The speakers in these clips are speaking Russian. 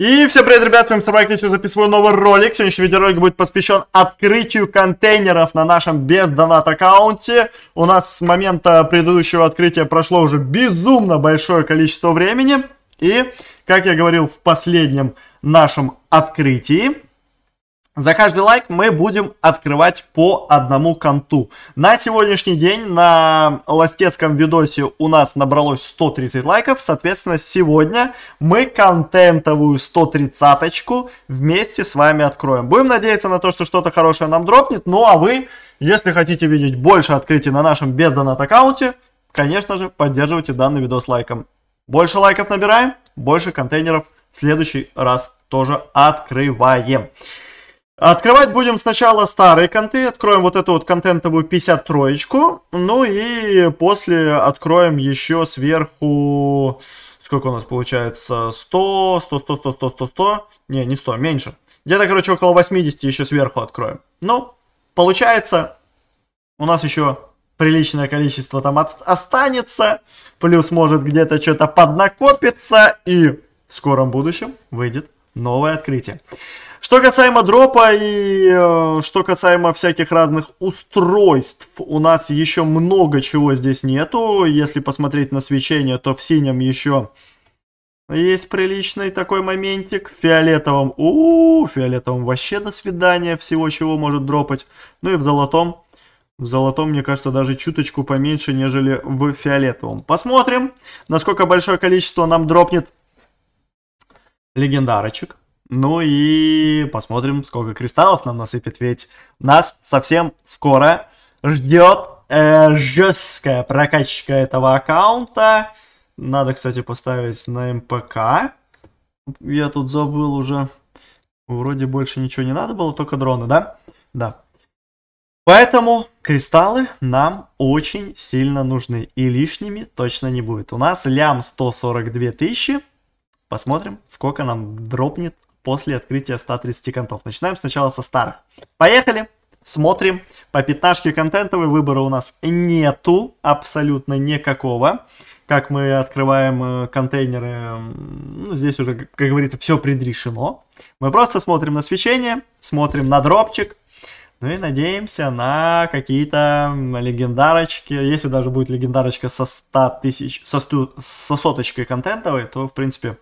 И всем привет, ребят, с вами Собрак, я записываю новый ролик. Сегодняшний видеоролик будет посвящен открытию контейнеров на нашем без донат аккаунте. У нас с момента предыдущего открытия прошло уже безумно большое количество времени. И, как я говорил в последнем нашем открытии, за каждый лайк мы будем открывать по одному конту. На сегодняшний день на ластецком видосе у нас набралось 130 лайков. Соответственно, сегодня мы контентовую 130-очку вместе с вами откроем. Будем надеяться на то, что что-то хорошее нам дропнет. Ну а вы, если хотите видеть больше открытий на нашем бездонат аккаунте, конечно же, поддерживайте данный видос лайком. Больше лайков набираем, больше контейнеров в следующий раз тоже открываем. Открывать будем сначала старые конты, откроем вот эту вот контентовую 53-ку, ну и после откроем еще сверху, сколько у нас получается, 100, 100, 100, 100, 100, 100, 100, не, не 100, меньше. Где-то, короче, около 80 еще сверху откроем. Ну, получается, у нас еще приличное количество там от останется, плюс может где-то что-то поднакопится, и в скором будущем выйдет новое открытие. Что касаемо дропа и э, что касаемо всяких разных устройств, у нас еще много чего здесь нету. Если посмотреть на свечение, то в синем еще есть приличный такой моментик. В фиолетовом, у, -у, у фиолетовом вообще до свидания, всего чего может дропать. Ну и в золотом, в золотом, мне кажется, даже чуточку поменьше, нежели в фиолетовом. Посмотрим, насколько большое количество нам дропнет легендарочек. Ну и посмотрим, сколько кристаллов нам насыпет, ведь нас совсем скоро ждет э, жесткая прокачка этого аккаунта. Надо, кстати, поставить на МПК. Я тут забыл уже. Вроде больше ничего не надо было, только дроны, да? Да. Поэтому кристаллы нам очень сильно нужны. И лишними точно не будет. У нас лям 142 тысячи. Посмотрим, сколько нам дропнет после открытия 130 контов. Начинаем сначала со старых. Поехали! Смотрим. По пятнашке контентовой выбора у нас нету абсолютно никакого. Как мы открываем э, контейнеры, ну, здесь уже, как говорится, все предрешено. Мы просто смотрим на свечение, смотрим на дропчик, ну и надеемся на какие-то легендарочки. Если даже будет легендарочка со 100 тысяч, со, со соточкой контентовой, то, в принципе,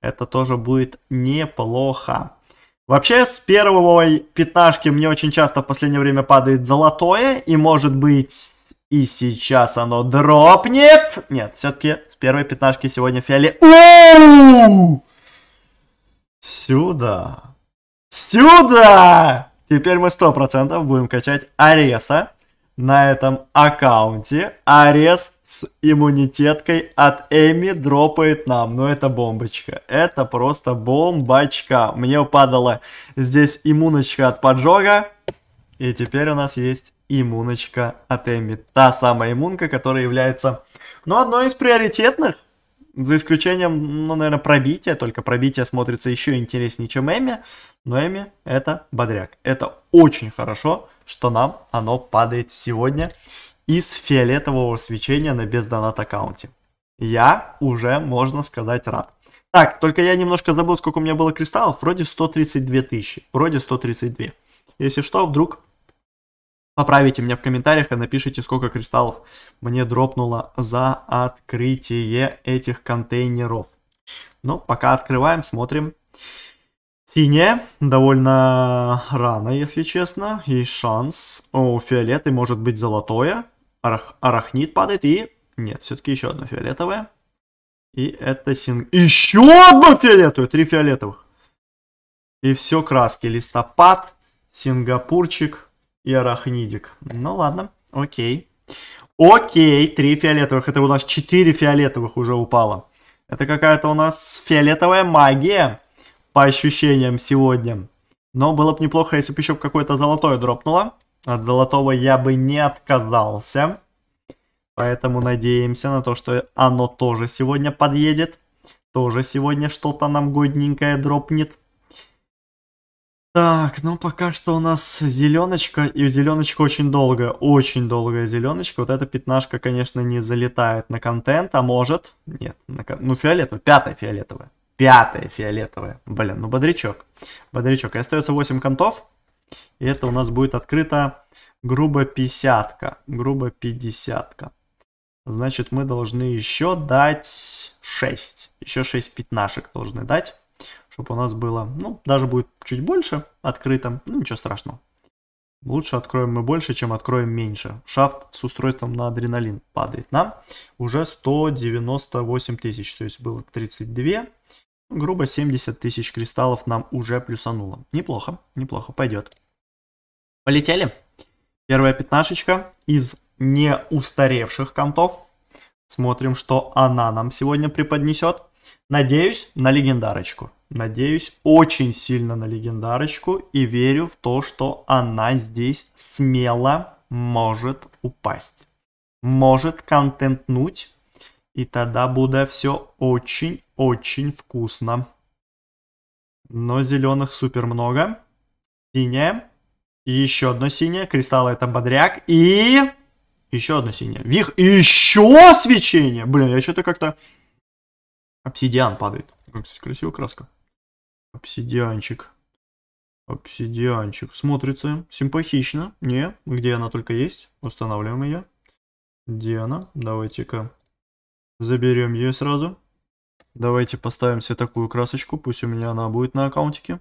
это тоже будет неплохо. Вообще, с первой пятнашки мне очень часто в последнее время падает золотое, и может быть и сейчас оно дропнет. Нет, все-таки с первой пятнашки сегодня фиоле... Оу! Сюда. Сюда! Теперь мы 100% будем качать Ареса на этом аккаунте Арес с иммунитеткой от Эми дропает нам. Но это бомбочка. Это просто бомбочка. Мне упадала здесь иммуночка от поджога. И теперь у нас есть иммуночка от Эми. Та самая иммунка, которая является, ну, одной из приоритетных за исключением, ну, наверное, пробития, только пробитие смотрится еще интереснее, чем Эми. Но Эми это бодряк. Это очень хорошо, что нам оно падает сегодня из фиолетового свечения на бездонат аккаунте. Я уже, можно сказать, рад. Так, только я немножко забыл, сколько у меня было кристаллов. Вроде 132 тысячи. Вроде 132. Если что, вдруг поправите меня в комментариях и напишите, сколько кристаллов мне дропнуло за открытие этих контейнеров. Но ну, пока открываем, смотрим. Синяя, довольно рано, если честно. и шанс. О, фиолет может быть золотое. Арах... Арахнит падает и... Нет, все-таки еще одно фиолетовое. И это син. Еще одно фиолетовое! Три фиолетовых. И все, краски. Листопад, сингапурчик, и арахнидик. Ну ладно, окей. Окей, три фиолетовых. Это у нас четыре фиолетовых уже упало. Это какая-то у нас фиолетовая магия, по ощущениям сегодня. Но было бы неплохо, если бы еще какое-то золотое дропнуло. От золотого я бы не отказался. Поэтому надеемся на то, что оно тоже сегодня подъедет. Тоже сегодня что-то нам годненькое дропнет. Так, ну пока что у нас зеленочка, и зеленочка очень долгая, очень долгая зеленочка. Вот эта пятнашка, конечно, не залетает на контент, а может... Нет, на, ну фиолетовая, пятая фиолетовая. Пятая фиолетовая. Блин, ну бодрячок. Бодрячок. И остается 8 контов. И это у нас будет открыто грубо 50 -ка. Грубо 50 -ка. Значит, мы должны еще дать 6. Еще 6 пятнашек должны дать чтобы у нас было, ну, даже будет чуть больше открыто, ну, ничего страшного. Лучше откроем мы больше, чем откроем меньше. Шафт с устройством на адреналин падает нам уже 198 тысяч, то есть было 32. Ну, грубо 70 тысяч кристаллов нам уже плюсануло. Неплохо, неплохо, пойдет. Полетели. Первая пятнашечка из неустаревших контов. Смотрим, что она нам сегодня преподнесет. Надеюсь на легендарочку. Надеюсь очень сильно на легендарочку и верю в то, что она здесь смело может упасть. Может контентнуть, и тогда будет все очень-очень вкусно. Но зеленых супер много. Синяя. еще одно синее. Кристаллы это бодряк. И еще одно синее. Вих. еще свечение. Блин, я что-то как-то... Обсидиан падает. Кстати, красивая краска. Обсидианчик. Обсидианчик. Смотрится симпатично. Не, где она только есть. Устанавливаем ее. Где она? Давайте-ка заберем ее сразу. Давайте поставим себе такую красочку. Пусть у меня она будет на аккаунтике.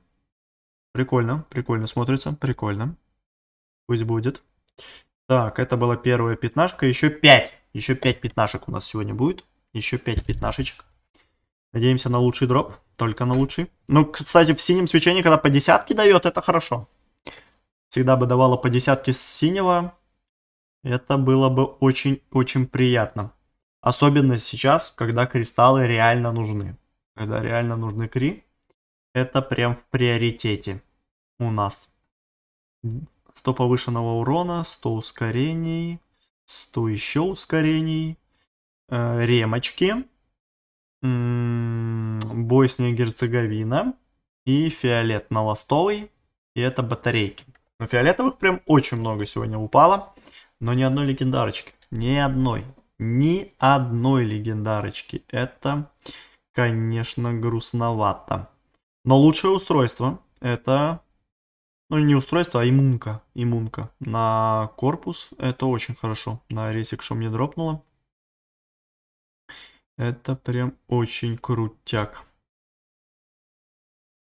Прикольно, прикольно смотрится. Прикольно. Пусть будет. Так, это была первая пятнашка. Еще пять. Еще пять пятнашек у нас сегодня будет. Еще пять пятнашечек. Надеемся на лучший дроп. Только на лучший. Ну, кстати, в синем свечении, когда по десятке дает, это хорошо. Всегда бы давало по десятке с синего. Это было бы очень-очень приятно. Особенно сейчас, когда кристаллы реально нужны. Когда реально нужны кри. Это прям в приоритете у нас. 100 повышенного урона, 100 ускорений, 100 еще ускорений, э, ремочки. Босния Герцеговина и фиолет на и это батарейки. Но фиолетовых прям очень много сегодня упало, но ни одной легендарочки, ни одной, ни одной легендарочки. Это, конечно, грустновато. Но лучшее устройство это, ну не устройство, а иммунка, иммунка на корпус, это очень хорошо. На ресик, что мне дропнуло, это прям очень крутяк.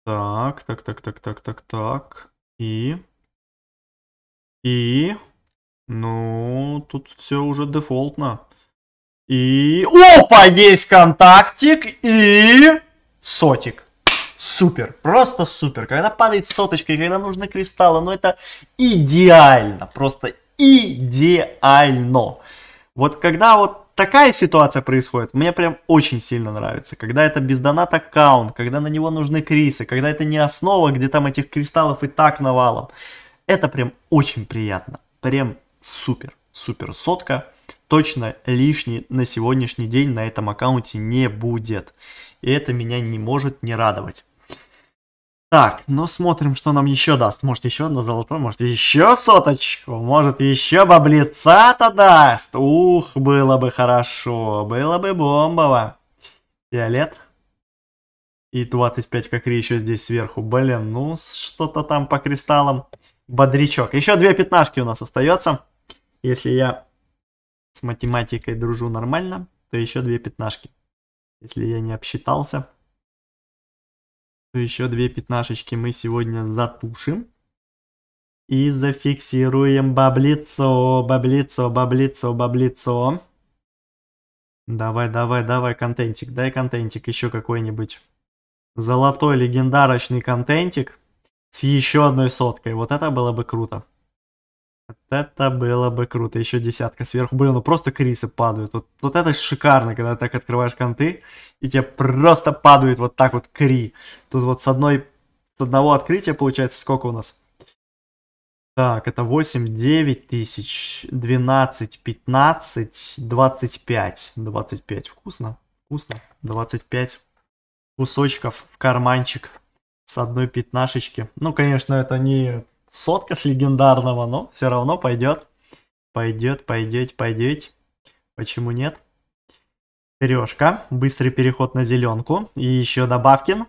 Так, так, так, так, так, так, так. И... И... Ну, тут все уже дефолтно. И... Опа! Весь контактик и... Сотик. Супер, просто супер. Когда падает соточка, и когда нужны кристаллы, ну это идеально, просто идеально. Вот когда вот такая ситуация происходит, мне прям очень сильно нравится. Когда это без доната каунт, когда на него нужны крисы, когда это не основа, где там этих кристаллов и так навалом. Это прям очень приятно. Прям супер, супер сотка. Точно лишний на сегодняшний день на этом аккаунте не будет. И это меня не может не радовать. Так, ну смотрим, что нам еще даст. Может еще одно золото, может еще соточку, может еще баблица-то даст. Ух, было бы хорошо, было бы бомбово. Фиолет. И 25 кокри еще здесь сверху. Блин, ну что-то там по кристаллам. Бодрячок. Еще две пятнашки у нас остается. Если я с математикой дружу нормально, то еще две пятнашки. Если я не обсчитался. Еще две пятнашечки мы сегодня затушим. И зафиксируем баблицо, баблицо, баблицо, баблицо. Давай, давай, давай, контентик, дай контентик еще какой-нибудь. Золотой легендарочный контентик с еще одной соткой. Вот это было бы круто. Вот это было бы круто. Еще десятка сверху. Блин, ну просто крисы падают. Вот, вот это шикарно, когда так открываешь конты, и тебе просто падают вот так вот кри. Тут вот с одной с одного открытия получается сколько у нас? Так, это 8, 9 тысяч, 12, 15, 25. 25. Вкусно? Вкусно. 25 кусочков в карманчик с одной пятнашечки. Ну, конечно, это не сотка с легендарного, но все равно пойдет. Пойдет, пойдет, пойдет. Почему нет? Решка. быстрый переход на зеленку. И еще добавкин.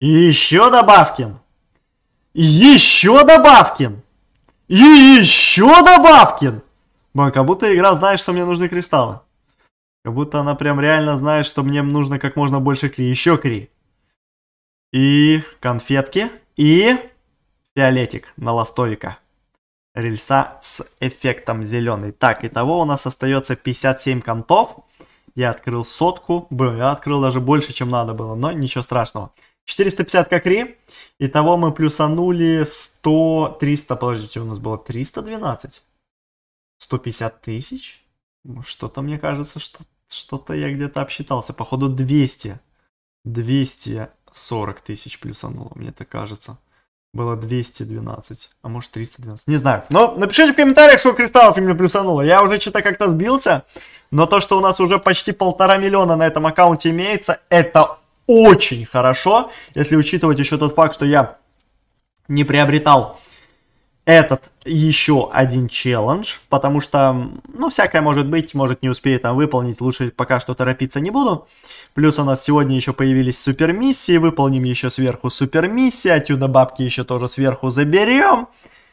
И еще добавкин. И еще добавкин. И еще добавкин. Блин, как будто игра знает, что мне нужны кристаллы. Как будто она прям реально знает, что мне нужно как можно больше кри. Еще кри. И конфетки. И фиолетик на ластовика. Рельса с эффектом зеленый. Так, итого у нас остается 57 контов. Я открыл сотку. Блин, я открыл даже больше, чем надо было, но ничего страшного. 450 кокри. Итого мы плюсанули 100... 300, подождите, у нас было 312. 150 тысяч? Что-то мне кажется, что что-то я где-то обсчитался. Походу 200. 240 тысяч плюсануло, мне так кажется было 212, а может 312, не знаю. Но напишите в комментариях, сколько кристаллов именно плюсануло. Я уже что-то как-то сбился, но то, что у нас уже почти полтора миллиона на этом аккаунте имеется, это очень хорошо. Если учитывать еще тот факт, что я не приобретал этот еще один челлендж, потому что, ну, всякое может быть, может не успею там выполнить, лучше пока что торопиться не буду. Плюс у нас сегодня еще появились супермиссии, выполним еще сверху супермиссии, отсюда бабки еще тоже сверху заберем.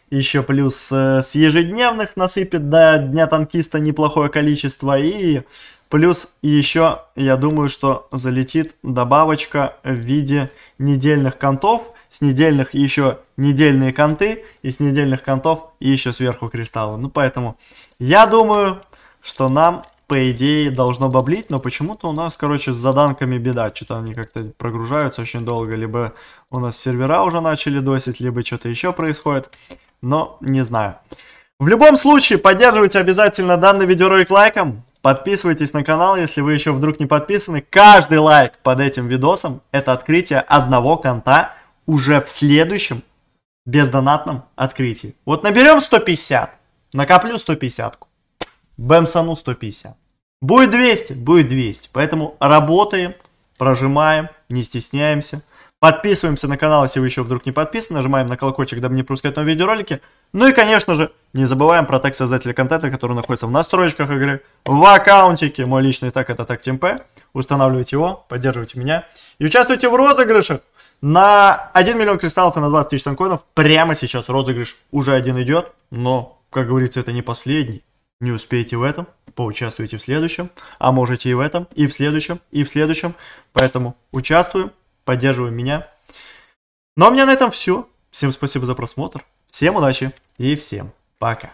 Еще плюс э, с ежедневных насыпет до Дня Танкиста неплохое количество. И плюс еще, я думаю, что залетит добавочка в виде недельных контов с недельных еще недельные конты, и с недельных контов и еще сверху кристаллы. Ну, поэтому я думаю, что нам, по идее, должно баблить, но почему-то у нас, короче, с заданками беда. Что-то они как-то прогружаются очень долго, либо у нас сервера уже начали досить, либо что-то еще происходит, но не знаю. В любом случае, поддерживайте обязательно данный видеоролик лайком, Подписывайтесь на канал, если вы еще вдруг не подписаны. Каждый лайк под этим видосом – это открытие одного конта уже в следующем бездонатном открытии. Вот наберем 150, накоплю 150, бэмсану 150. Будет 200, будет 200. Поэтому работаем, прожимаем, не стесняемся. Подписываемся на канал, если вы еще вдруг не подписаны. Нажимаем на колокольчик, дабы не пропускать новые видеоролики. Ну и, конечно же, не забываем про тег создателя контента, который находится в настройках игры, в аккаунтике. Мой личный так это так темпе. Устанавливайте его, поддерживайте меня и участвуйте в розыгрышах. На 1 миллион кристаллов и на 20 тысяч танкоинов прямо сейчас розыгрыш уже один идет, но, как говорится, это не последний. Не успеете в этом, поучаствуйте в следующем, а можете и в этом, и в следующем, и в следующем. Поэтому участвуем, поддерживаем меня. Ну а у меня на этом все. Всем спасибо за просмотр, всем удачи и всем пока.